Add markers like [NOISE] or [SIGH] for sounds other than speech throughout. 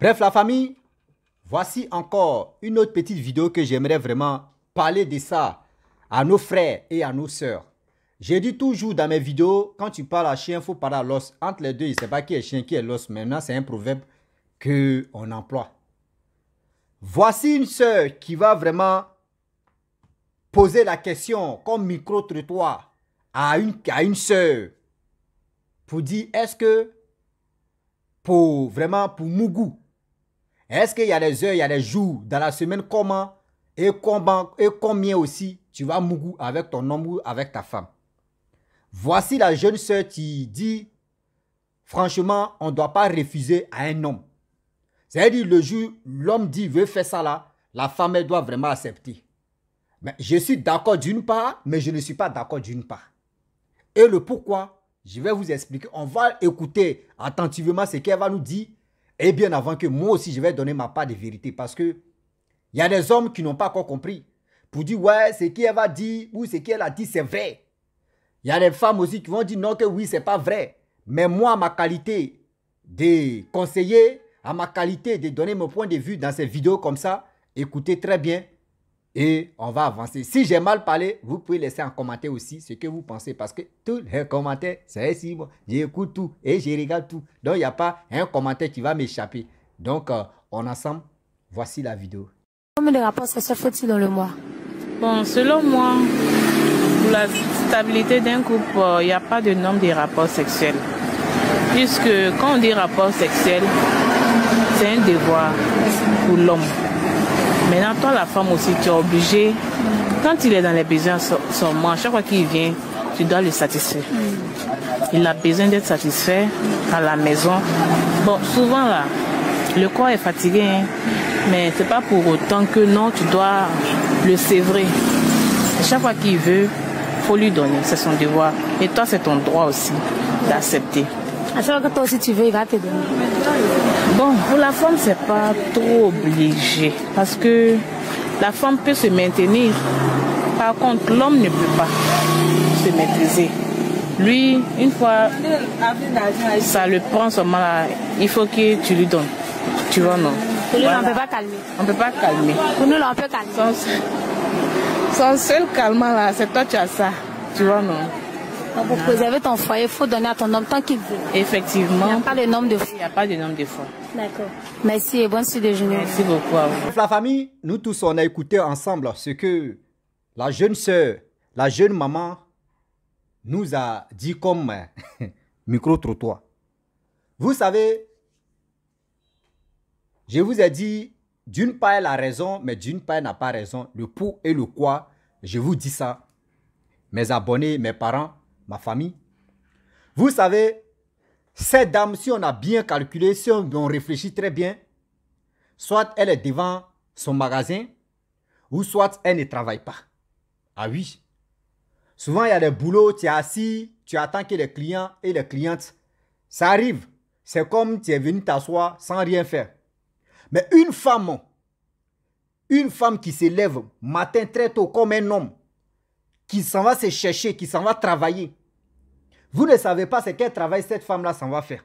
Bref, la famille, voici encore une autre petite vidéo que j'aimerais vraiment parler de ça à nos frères et à nos sœurs. J'ai dit toujours dans mes vidéos, quand tu parles à chien, il faut parler à l'os. Entre les deux, il ne sait pas qui est chien, qui est l'os. Maintenant, c'est un proverbe qu'on emploie. Voici une sœur qui va vraiment poser la question comme micro-trottoir à une, à une sœur pour dire est-ce que pour vraiment pour Mougou, est-ce qu'il y a des heures, il y a des jours dans la semaine, comment et, et combien aussi tu vas mougou avec ton homme ou avec ta femme Voici la jeune soeur qui dit, franchement, on ne doit pas refuser à un homme. C'est-à-dire, le jour, l'homme dit, veut faire ça là, la femme, elle doit vraiment accepter. Mais je suis d'accord d'une part, mais je ne suis pas d'accord d'une part. Et le pourquoi, je vais vous expliquer. On va écouter attentivement ce qu'elle va nous dire et bien avant que moi aussi, je vais donner ma part de vérité. Parce que il y a des hommes qui n'ont pas encore compris. Pour dire, ouais, ce qu'elle va dire ou ce qu'elle a dit, c'est vrai. Il y a des femmes aussi qui vont dire, non, que oui, c'est pas vrai. Mais moi, ma qualité de conseiller, à ma qualité de donner mon point de vue dans ces vidéos comme ça, écoutez très bien, et on va avancer. Si j'ai mal parlé, vous pouvez laisser un commentaire aussi ce que vous pensez parce que tous les commentaires, c'est ici moi. J'écoute tout et je regarde tout. Donc, il n'y a pas un commentaire qui va m'échapper. Donc, on euh, ensemble, voici la vidéo. Combien de rapports sexuels faut il dans le mois Bon, selon moi, pour la stabilité d'un couple, euh, il n'y a pas de nombre de rapports sexuels. Puisque quand on dit rapport sexuel, c'est un devoir pour l'homme Maintenant, toi, la femme aussi, tu es obligée, quand il est dans les besoins seulement, chaque fois qu'il vient, tu dois le satisfaire. Il a besoin d'être satisfait à la maison. Bon, souvent là, le corps est fatigué, hein. mais mais n'est pas pour autant que non, tu dois le sévrer. Chaque fois qu'il veut, il faut lui donner, c'est son devoir. Et toi, c'est ton droit aussi d'accepter vrai que toi aussi tu veux, il va te donner. Bon, pour la femme, c'est pas trop obligé parce que la femme peut se maintenir. Par contre, l'homme ne peut pas se maîtriser. Lui, une fois, ça le prend seulement là. Il faut que tu lui donnes. Tu vois, non on ne peut pas calmer. On ne peut pas calmer. Pour nous, on peut calmer. Son, seul calmant là, c'est toi, tu as ça. Tu vois, non pour vous ton foyer, il faut donner à ton homme tant qu'il veut. Effectivement. Il n'y a pas de nombre de fois. Il n'y a pas de nombre de fois. D'accord. Merci et bonne suite de journée. Merci beaucoup La famille, nous tous, on a écouté ensemble ce que la jeune sœur, la jeune maman nous a dit comme hein, [LAUGHS] micro-trottoir. Vous savez, je vous ai dit, d'une part, elle a raison, mais d'une part, elle n'a pas raison. Le pour et le quoi, je vous dis ça. Mes abonnés, mes parents, ma famille. Vous savez, cette dame, si on a bien calculé, si on, réfléchit très bien, soit elle est devant son magasin, ou soit elle ne travaille pas. Ah oui. Souvent, il y a des boulot, tu es assis, tu attends que les clients et les clientes, ça arrive. C'est comme tu es venu t'asseoir sans rien faire. Mais une femme, une femme qui se lève matin très tôt comme un homme, qui s'en va se chercher, qui s'en va travailler, vous ne savez pas ce qu'elle travaille, cette femme-là s'en va faire.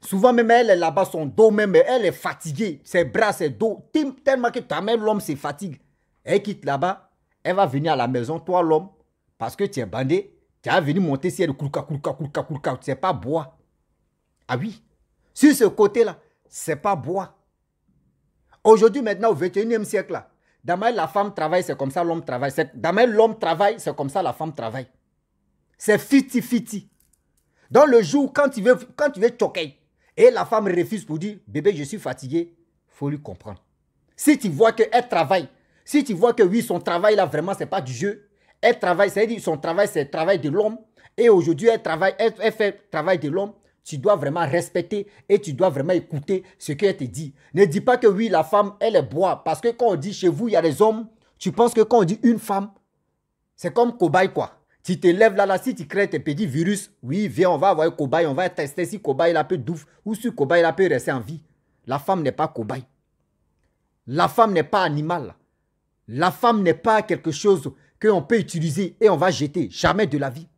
Souvent même elle est là-bas, son dos même, elle est fatiguée. Ses bras, ses dos, tellement que toi même l'homme se fatigue. Elle quitte là-bas, elle va venir à la maison, toi l'homme, parce que tu es bandé, tu as venu monter si pas bois. Ah oui, sur ce côté-là, c'est pas bois. Aujourd'hui, maintenant, au 21e siècle, là, la femme travaille, c'est comme ça l'homme travaille. Dans l'homme travaille, c'est comme ça la femme travaille. C'est fiti-fiti. Dans le jour, quand tu veux quand tu choquer, et la femme refuse pour dire, bébé, je suis fatigué, faut lui comprendre. Si tu vois qu'elle travaille, si tu vois que oui, son travail là, vraiment, c'est pas du jeu, elle travaille, c'est-à-dire son travail, c'est le travail de l'homme, et aujourd'hui, elle travaille, elle, fait le travail de l'homme, tu dois vraiment respecter et tu dois vraiment écouter ce qu'elle te dit. Ne dis pas que oui, la femme, elle est bois. Parce que quand on dit chez vous, il y a des hommes, tu penses que quand on dit une femme, c'est comme cobaye quoi. Si Tu lèves là, là, si tu crées tes petits virus, oui, viens, on va avoir cobaye, on va tester si cobaye un peu douf ou si cobaye a peut rester en vie. La femme n'est pas cobaye. La femme n'est pas animal. La femme n'est pas quelque chose qu'on peut utiliser et on va jeter. Jamais de la vie.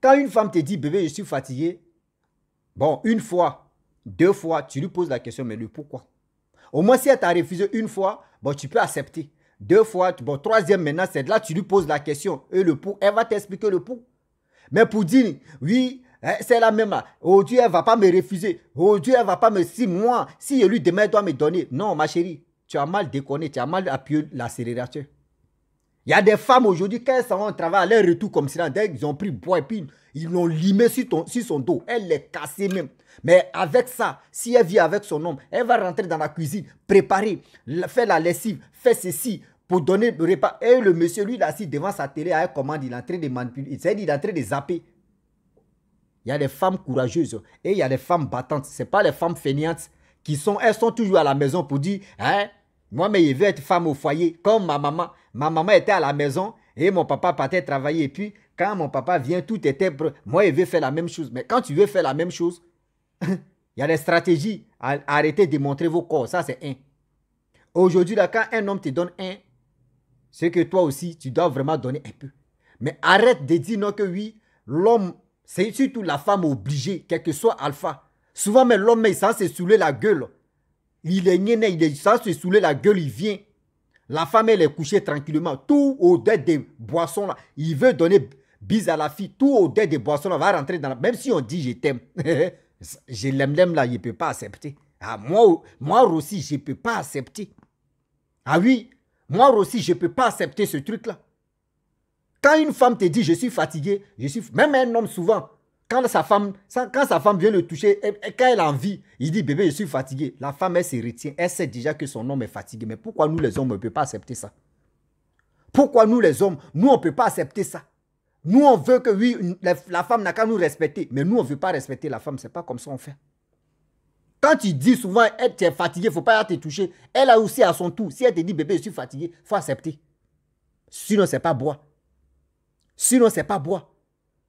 Quand une femme te dit, bébé, je suis fatigué, bon, une fois, deux fois, tu lui poses la question, mais le pourquoi Au moins, si elle t'a refusé une fois, bon, tu peux accepter. Deux fois, bon, troisième maintenant, c'est là, tu lui poses la question. Et le pour, elle va t'expliquer le pouls, Mais pour dire, oui, hein, c'est la même là. Oh Dieu, elle va pas me refuser. Oh Dieu, elle va pas me. Si moi, si je lui demain elle doit me donner. Non, ma chérie, tu as mal déconné, tu as mal appuyé l'accélérateur. Il y a des femmes aujourd'hui, quand elles sont en travail, à leur retour comme ça, ils ont pris bois et puis ils l'ont limé sur, son dos. Elle l'est cassée même. Mais avec ça, si elle vit avec son homme, elle va rentrer dans la cuisine, préparer, faire la lessive, faire ceci, pour donner le repas. Et le monsieur, lui, là, assis devant sa télé, à commande, il est en train de manipuler, il est en train de zapper. Il y a des femmes courageuses et il y a des femmes battantes. Ce pas les femmes fainéantes qui sont, elles sont toujours à la maison pour dire, hein, moi, mais je veux être femme au foyer, comme ma maman. Ma maman était à la maison et mon papa partait travailler. Et puis, quand mon papa vient, tout était... Moi, je veux faire la même chose. Mais quand tu veux faire la même chose, [LAUGHS] il y a des stratégies. Arrêtez de montrer vos corps. Ça, c'est un. Aujourd'hui, quand un homme te donne un, c'est que toi aussi, tu dois vraiment donner un peu. Mais arrête de dire non que oui, l'homme, c'est surtout la femme obligée, quel que soit alpha. Souvent, mais l'homme, il s'en c'est saouler la gueule. Il est né, il est, ça se saouler, la gueule, il vient. La femme, elle est couchée tranquillement. Tout au delà des boissons, là, il veut donner bise à la fille. Tout au delà des boissons, là, va rentrer dans la... Même si on dit je t'aime, [LAUGHS] je l'aime, l'aime, là, il ne peut pas accepter. Ah, moi, moi aussi, je ne peux pas accepter. Ah oui, moi aussi, je ne peux pas accepter ce truc-là. Quand une femme te dit je suis fatigué, je suis... Même un homme souvent, quand sa femme, quand sa femme vient le toucher, eh, eh, quand elle a envie, il dit bébé, je suis fatigué. La femme, elle se retient. Elle sait déjà que son homme est fatigué. Mais pourquoi nous, les hommes, on ne peut pas accepter ça Pourquoi nous, les hommes, nous, on ne peut pas accepter ça Nous, on veut que, oui, la, femme n'a qu'à nous respecter. Mais nous, on ne veut pas respecter la femme. Ce n'est pas comme ça qu'on fait. Quand tu dis souvent, elle, tu es fatigué, il ne faut pas te toucher. Elle a aussi à son tour. Si elle te dit bébé, je suis fatigué, il faut accepter. Sinon, ce n'est pas bois. Sinon, ce n'est pas bois.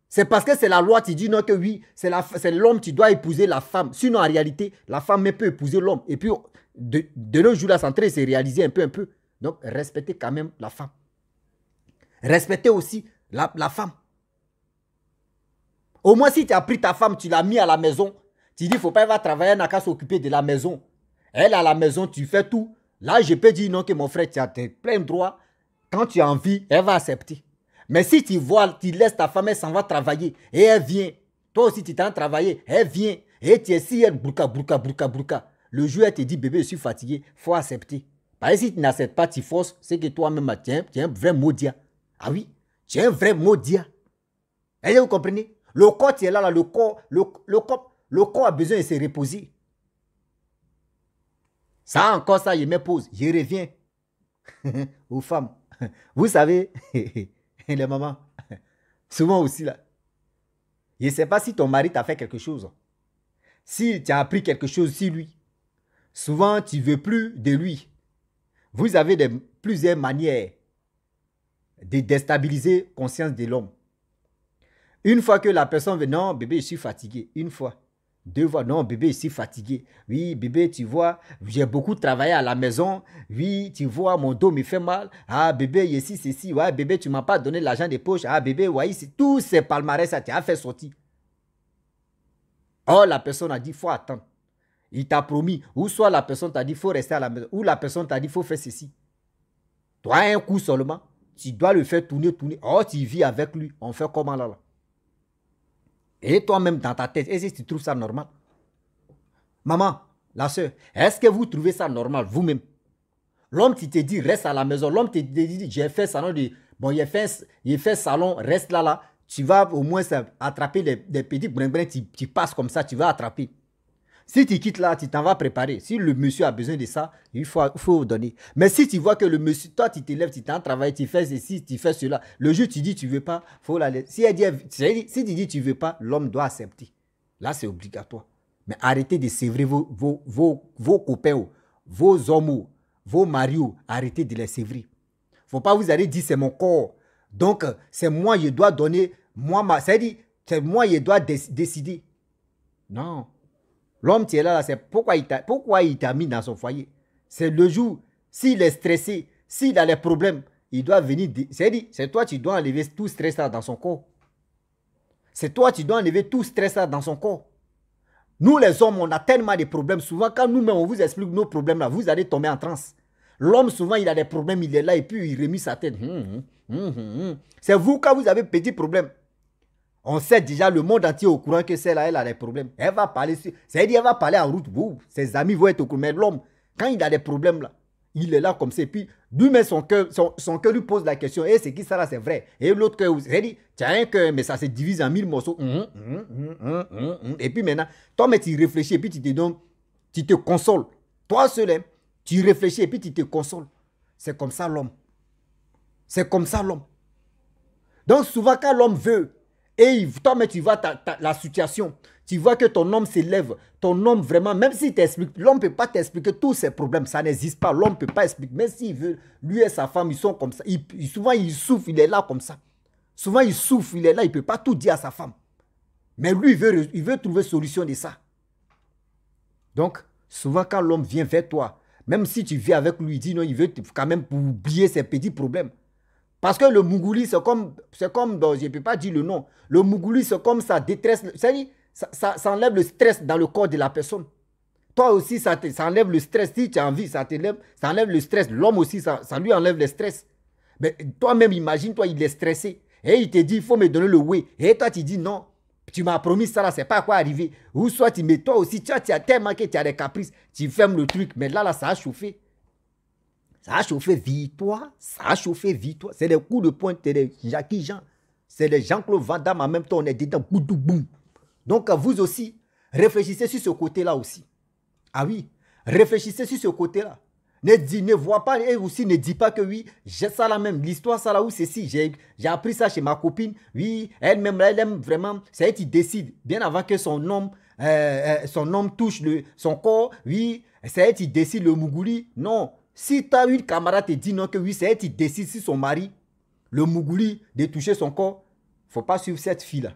C'est parce que c'est la loi qui dit non que oui, c'est l'homme qui doit épouser la femme. Sinon, en réalité, la femme ne peut épouser l'homme. Et puis, de, de nos jours, la centrée c'est réalisée un peu, un peu. Donc, respectez quand même la femme. Respectez aussi la, femme. Au moins, si tu as pris ta femme, tu l'as mis à la maison, tu dis, faut pas, va travailler, elle n'a qu'à s'occuper de la maison. Elle à la maison, tu fais tout. Là, je peux dire non que mon frère, tu as plein plein droit. Quand tu as envie, elle va accepter. Mais si tu vois, tu laisses ta femme, elle s'en va travailler. Et elle vient. Toi aussi, tu t'en travailler. Elle vient. Et tu es si elle brouka, burka brouka, burka. Le jour, elle te dit, bébé, je suis fatigué. faut accepter. Parce que si tu n'acceptes pas, tu forces. C'est que toi-même, tu es, un vrai maudit. Ah oui, tu es un vrai maudit. vous comprenez Le corps, tu es là, le, corps, le, corps, le corps a besoin de se reposer. Ça encore, ça, je me pose. Je reviens [LAUGHS] aux femmes. Vous savez, [LAUGHS] [LAUGHS] Et les mamans, [LAUGHS] souvent aussi là. Je ne sais pas si ton mari t'a fait quelque chose. tu as appris quelque chose, si lui. Souvent, tu veux plus de lui. Vous avez plusieurs manières de déstabiliser conscience de l'homme. Une fois que la personne veut, non, bébé, je suis fatigué. Une fois. Deux fois, non, bébé, je suis fatigué. Oui, bébé, tu vois, j'ai beaucoup travaillé à la maison. Oui, tu vois, mon dos me fait mal. Ah, bébé, ici, ceci. Ouais, bébé, tu m'as pas donné l'argent des poches. Ah, bébé, ouais, c'est tous ces palmarès, ça t'a fait sortir. Oh, la personne a dit, faut attendre. Il t'a promis. Ou soit la personne t'a dit, faut rester à la maison. Ou la personne t'a dit, faut faire ceci. Toi, un coup seulement, tu dois le faire tourner, tourner. Oh, tu vis avec lui. On fait comment là, là? Et toi-même dans ta tête, est-ce que tu trouves ça normal Maman, la soeur, est-ce que vous trouvez ça normal vous-même L'homme qui te dit reste à la maison, l'homme qui te dit j'ai fait salon de... Bon, j'ai fait, salon, reste là, là. Tu vas au moins attraper des, petits brin tu, tu passes comme ça, tu vas attraper. Si tu quittes là, tu t'en vas préparer. Si le monsieur a besoin de ça, il faut, faut donner. Mais si tu vois que le monsieur, toi, tu t'élèves, tu t'en travailles, tu fais ceci, tu fais cela, le jour tu dis tu veux pas, faut Si, elle dit, si tu dis tu veux pas, l'homme doit accepter. Là, c'est obligatoire. Mais arrêtez de sévrer vos, vos, vos, copains, vos hommes, vos maris, arrêtez de les sévrer. Faut pas vous aller dire c'est mon corps. Donc, c'est moi, je dois donner, moi, ma. C'est-à-dire, c'est moi, je dois décider. Non. L'homme qui est là, c'est pourquoi il t'a mis dans son foyer. C'est le jour, s'il est stressé, s'il a des problèmes, il doit venir. C'est dit, c'est toi qui dois enlever tout stress là dans son corps. C'est toi qui dois enlever tout stress là dans son corps. Nous les hommes, on a tellement de problèmes. Souvent, quand nous-mêmes, on vous explique nos problèmes là, vous allez tomber en transe. L'homme, souvent, il a des problèmes, il est là et puis il remet sa tête. Hum, hum, hum, c'est vous, quand vous avez petit problème, on sait déjà le monde entier au courant que celle-là, elle a des problèmes. Elle va parler, c'est-à-dire elle va parler en route. Vous, ses amis vont être au courant. Mais l'homme, quand il a des problèmes là, il est là comme ça. Et puis, lui-même, son cœur, son, lui pose la question. Et c'est qui ça là, c'est vrai. Et l'autre cœur, vous dit, tu as un cœur, mais ça se divise en mille morceaux. Hum, hum, hum, et puis maintenant, toi, mais tu réfléchis et puis tu te donnes, tu te consoles. Toi seul, hein, tu réfléchis et puis tu te consoles. C'est comme ça l'homme. C'est comme ça l'homme. Donc souvent, quand l'homme veut, et toi tu vois ta, la situation. Tu vois que ton homme s'élève. Ton homme, vraiment, même s'il t'explique, l'homme ne peut pas t'expliquer tous ses problèmes. Ça n'existe pas. L'homme ne peut pas expliquer. Même s'il veut, lui et sa femme, ils sont comme ça. souvent, il souffre, il est là comme ça. Souvent, il souffre, il est là, il ne peut pas tout dire à sa femme. Mais lui, il veut, il veut trouver solution de ça. Donc, souvent, quand l'homme vient vers toi, même si tu vis avec lui, il dit non, il veut quand même oublier ses petits problèmes. Parce que le Mougouli, c'est comme, c'est comme je ne peux pas dire le nom, le Mougouli, c'est comme ça détresse, ça, ça, ça, enlève le stress dans le corps de la personne. Toi aussi, ça, enlève le stress. Si tu as envie, ça, enlève, ça enlève le stress. L'homme aussi, ça, ça, lui enlève le stress. Mais toi-même, imagine-toi, il est stressé. Et il te dit, il faut me donner le oui. Et toi, tu dis non. Tu m'as promis ça là, c'est pas à quoi arriver. Ou soit tu mets toi aussi, tu as, tu as tellement que tu as des caprices, tu fermes le truc. Mais là, là, ça a chauffé. Ça a chauffé victoire, ça a chauffé victoire. C'est le coups de pointe de Jackie Jean. C'est des Jean-Claude Van Damme en même temps, on est dedans, boudou, boum. Donc vous aussi, réfléchissez sur ce côté-là aussi. Ah oui, réfléchissez sur ce côté-là. Ne, dis, ne vois pas et aussi ne dis pas que oui, j'ai ça là même, l'histoire ça là où c'est si, j'ai appris ça chez ma copine, oui, elle-même, elle aime vraiment, c'est elle qui décide, bien avant que son homme, euh, euh, son homme touche le, son corps, oui, c'est elle il décide le mougouli, non, si as une camarade te dit non que oui, c'est elle qui décide si son mari, le mougouli, de toucher son corps, faut pas suivre cette fille-là.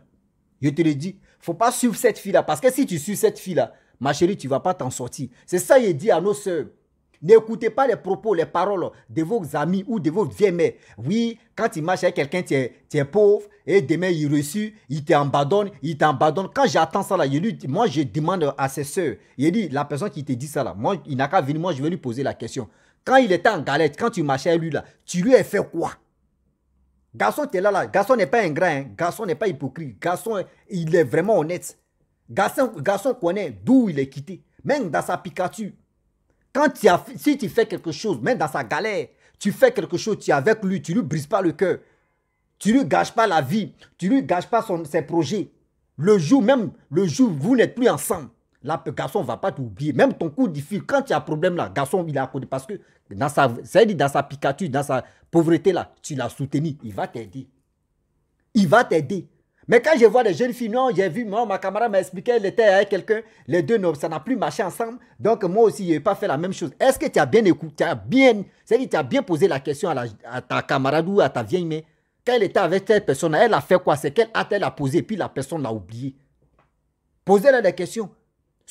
Je te le dis, faut pas suivre cette fille-là. Parce que si tu suis cette fille-là, ma chérie, tu vas pas t'en sortir. C'est ça qu'il dit à nos soeurs... N'écoutez pas les propos, les paroles de vos amis ou de vos vieilles mères. Oui, quand tu marches avec quelqu'un, tu es, pauvre et demain il reçu, il t'embadonne, il t'embadonne. Quand j'attends ça là, moi je demande à ses soeurs. Il dit, la personne qui te dit ça là, moi, il n'a qu'à venir, moi je vais lui poser la question. Quand il était en galette, quand tu marchais lui là, tu lui as fait quoi Garçon, tu es là là. Garçon n'est pas un grain. Hein. Garçon n'est pas hypocrite. Garçon, il est vraiment honnête. Garçon, garçon connaît d'où il est quitté. Même dans sa picature. Quand si tu fais quelque chose, même dans sa galère, tu fais quelque chose, tu es avec lui, tu lui brises pas le cœur. Tu lui gâches pas la vie. Tu lui gâches pas son, ses projets. Le jour même, le jour, vous n'êtes plus ensemble. Là, garçon, ne va pas t'oublier. Même ton coup de fil, quand il as a problème là, garçon, il est à côté. Parce que dans sa, dans sa picature, dans sa pauvreté là, tu l'as soutenu. Il va t'aider. Il va t'aider. Mais quand je vois des jeunes filles, non, j'ai vu, moi, ma camarade m'a expliqué, elle était avec quelqu'un, les deux, ça n'a plus marché ensemble. Donc, moi aussi, je n'ai pas fait la même chose. Est-ce que tu as bien écouté, tu as bien, cest à tu as bien posé la question à, ta camarade ou à ta vieille mais Quand elle était avec cette personne, elle a fait quoi C'est quel acte elle a posé, puis la personne l'a oublié. posez là des questions.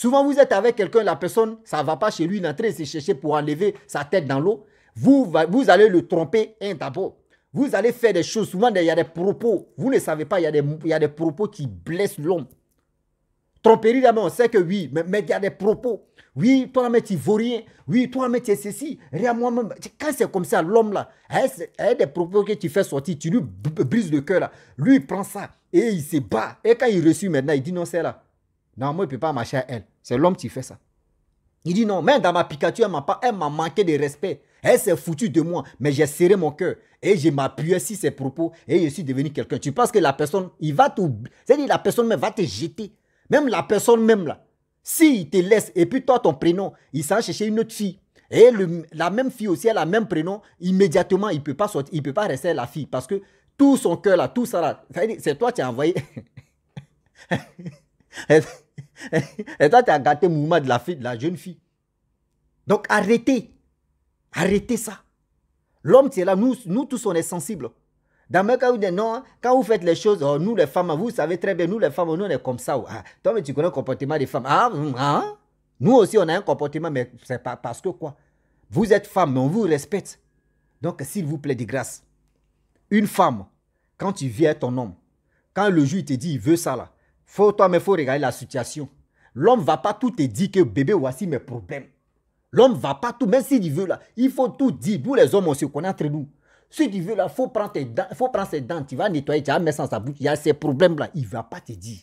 Souvent, vous êtes avec quelqu'un, la personne, ça ne va pas chez lui, il est chercher pour enlever sa tête dans l'eau. Vous, vous allez le tromper un tapot. Vous allez faire des choses, souvent il y a des propos, vous ne savez pas, il y a des, il a propos qui blessent l'homme. Tromperie, là, on sait que oui, mais, il y a des propos. Oui, toi, même tu vaux rien. Oui, toi, même tu es ceci. Rien, moi-même. Quand c'est comme ça, l'homme, là, il y a des propos que tu fais sortir, tu lui brises le cœur, là. Lui, il prend ça et il se bat. Et quand il reçut maintenant, il dit non, c'est là. Non, moi, il ne peut pas marcher à elle. C'est l'homme qui fait ça. Il dit non, mais dans ma picature, elle m'a, manqué de respect. Elle s'est foutue de moi, mais j'ai serré mon cœur et je m'appuyais sur ses propos et je suis devenu quelqu'un. Tu penses que la personne, il va tout... C'est-à-dire, la personne même va te jeter. Même la personne même là. S'il si te laisse et puis toi, ton prénom, il s'en chercher une autre fille. Et la même fille aussi, elle a le même prénom, immédiatement, il ne peut pas sortir, il peut pas rester la fille parce que tout son cœur là, tout ça là, c'est toi qui as envoyé. [LAUGHS] [LAUGHS] Et toi, tu as gâté le de la, fille, la jeune fille. Donc arrêtez. Arrêtez ça. L'homme, c'est là. Nous, nous tous, on est sensibles. Dans le cas où non, hein, quand vous faites les choses, oh, nous les femmes, vous savez très bien, nous les femmes, nous on est comme ça. Ah, toi, mais tu connais le comportement des femmes. Ah, hum, hein? nous aussi, on a un comportement, mais c'est pas parce que quoi. Vous êtes femme, mais on vous respecte. Donc, s'il vous plaît, de grâce. Une femme, quand tu viens ton homme, quand le juge te dit, il veut ça là, faut toi, mais faut regarder la situation. L'homme va pas tout te dire que bébé, voici mes problèmes. L'homme va pas tout, même si s'il veut là, il faut tout dire. Nous les hommes, on se connaît entre nous. Si tu veux là, faut prendre tes dents, faut prendre ses dents, tu vas nettoyer, tu vas mettre dans sa bouche. Il y a ces problèmes là, il va pas te dire.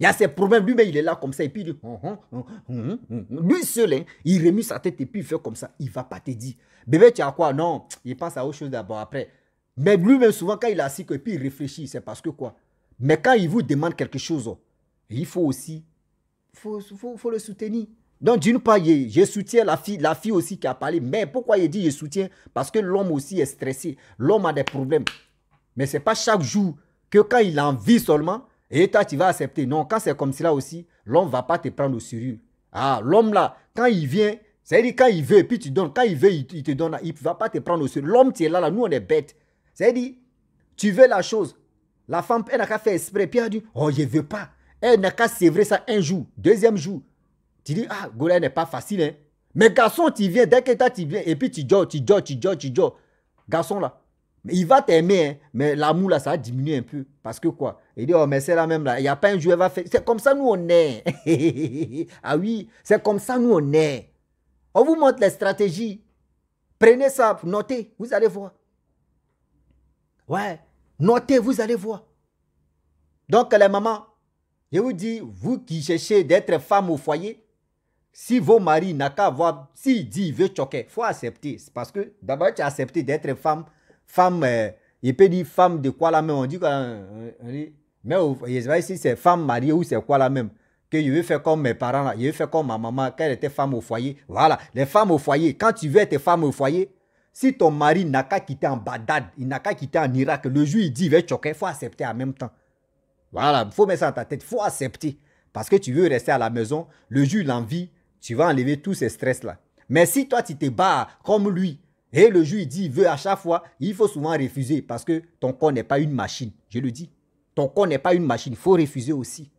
Il y a ces problèmes, lui-même il est là comme ça et puis il hein, hein, hein, lui seul, il remue sa tête et puis il fait comme ça. Il va pas te dire, bébé tu as quoi Non, il pense à autre chose d'abord après. Mais lui-même souvent quand il est assis et puis il réfléchit, c'est parce que quoi mais quand il vous demande quelque chose, il faut aussi, faut, faut, le soutenir. Donc d'une part, je, soutiens la fille, la fille aussi qui a parlé. Mais pourquoi il dit je soutiens Parce que l'homme aussi est stressé. L'homme a des problèmes. Mais ce n'est pas chaque jour que quand il en vit seulement, et toi tu vas accepter. Non, quand c'est comme cela aussi, l'homme ne va pas te prendre au sérieux. Ah, l'homme là, quand il vient, c'est-à-dire quand il veut, puis tu donnes, quand il veut, il, te donne, il ne va pas te prendre au sérieux. L'homme, qui est là, là, nous on est bêtes. C'est-à-dire, tu veux la chose, la femme, elle n'a qu'à faire exprès. Puis elle a dit, oh, je ne veux pas. Elle n'a qu'à sévrer ça un jour, deuxième jour. Tu dis, ah, Gola n'est pas facile. Hein. Mais garçon, tu viens, dès que tu viens, et puis tu dors, tu dors, tu dors, tu dors. Garçon, là, il va t'aimer, hein, mais l'amour, là, ça a diminué un peu. Parce que quoi Il dit, oh, mais c'est la même, là, il n'y a pas un jour, elle va faire. C'est comme ça, nous, on est. [LAUGHS] ah oui, c'est comme ça, nous, on est. On vous montre les stratégies. Prenez ça, notez, vous allez voir. Ouais, Notez, vous allez voir. Donc, les mamans, je vous dis, vous qui cherchez d'être femme au foyer, si vos maris n'a qu'à voir, s'il dit il veut choquer, il faut accepter. Parce que d'abord, tu as accepté d'être femme. Femme, il euh, peut dire femme de quoi la même. On dit, que hein, mais je sais si c'est femme mariée ou c'est quoi la même. Que je veux faire comme mes parents, là. je veux faire comme ma maman, qu'elle était femme au foyer. Voilà, les femmes au foyer, quand tu veux être femme au foyer, si ton mari n'a qu'à quitter en Badad, il n'a qu'à quitter en Irak, le jour il dit, il va choquer, il faut accepter en même temps. Voilà, il faut mettre ça dans ta tête, il faut accepter. Parce que tu veux rester à la maison, le jour l'envie, tu vas enlever tous ces stress-là. Mais si toi, tu te bats comme lui, et le jour dit, il veut à chaque fois, il faut souvent refuser parce que ton corps n'est pas une machine, je le dis. Ton corps n'est pas une machine, il faut refuser aussi.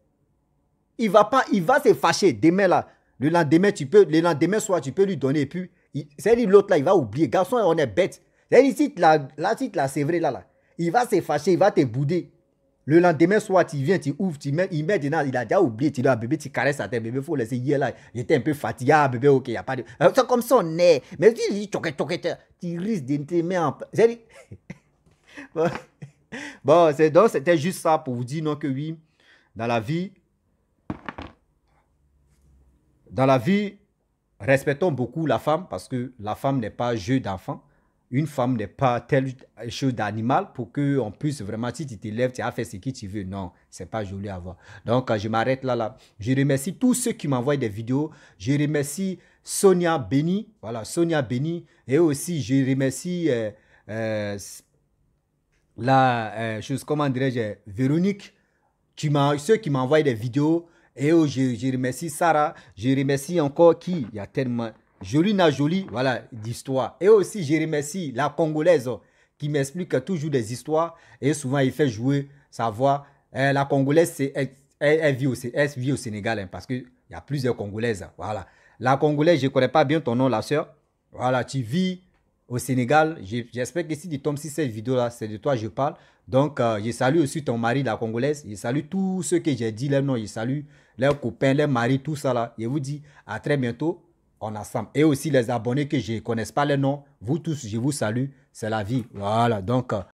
Il va pas, il va se fâcher demain là. Le lendemain, tu peux, le lendemain soir, tu peux lui donner et puis c'est-à-dire l'autre là, il va oublier. Garçon, on est bête. C'est-à-dire si là, là, là, c'est vrai là, là, il va se fâcher, il va te bouder. Le lendemain soir, tu viens, tu ouvres, tu mets, il met dedans, il a déjà oublié, tu dois ah, bébé, tu caresses à tête, bébé, il faut laisser hier là. J'étais un peu fatigué, ah, bébé, ok, il n'y a pas de. Euh, c'est comme ça, on est. Mais tu dis, choquet, tu risques de te mettre en. C'est-à-dire. [LAUGHS] bon, bon c'est donc, c'était juste ça pour vous dire non que oui, dans la vie, dans la vie, respectons beaucoup la femme parce que la femme n'est pas jeu d'enfant. Une femme n'est pas telle chose d'animal pour qu'on puisse vraiment, si tu lèves, tu as fait ce que tu veux. Non, c'est pas joli à voir. Donc, je m'arrête là, là. Je remercie tous ceux qui m'envoient des vidéos. Je remercie Sonia Béni. Voilà, Sonia Béni. Et aussi, je remercie euh, euh, la euh, chose, comment dirais-je, Véronique. ceux qui m'envoient des vidéos, et oh, je, remercie Sarah, je remercie encore qui Il y a tellement. Jolie na jolie, voilà, d'histoire. Et aussi, je remercie la Congolaise qui m'explique toujours des histoires et souvent il fait jouer sa voix. Eh, la Congolaise, elle, vit au, Sénégal hein, parce parce qu'il y a plusieurs Congolaises. Voilà. La Congolaise, je ne connais pas bien ton nom, la sœur. Voilà, tu vis au Sénégal. J'espère que si tu tombes sur cette vidéo-là, c'est de toi que je parle. Donc, euh, je salue aussi ton mari, la Congolaise. Je salue tous ceux que j'ai dit, leurs noms. Je salue leurs copains, leurs maris, tout ça là. Je vous dis à très bientôt. On ensemble. Et aussi les abonnés que je ne connais pas les noms. Vous tous, je vous salue. C'est la vie. Voilà. Donc, euh,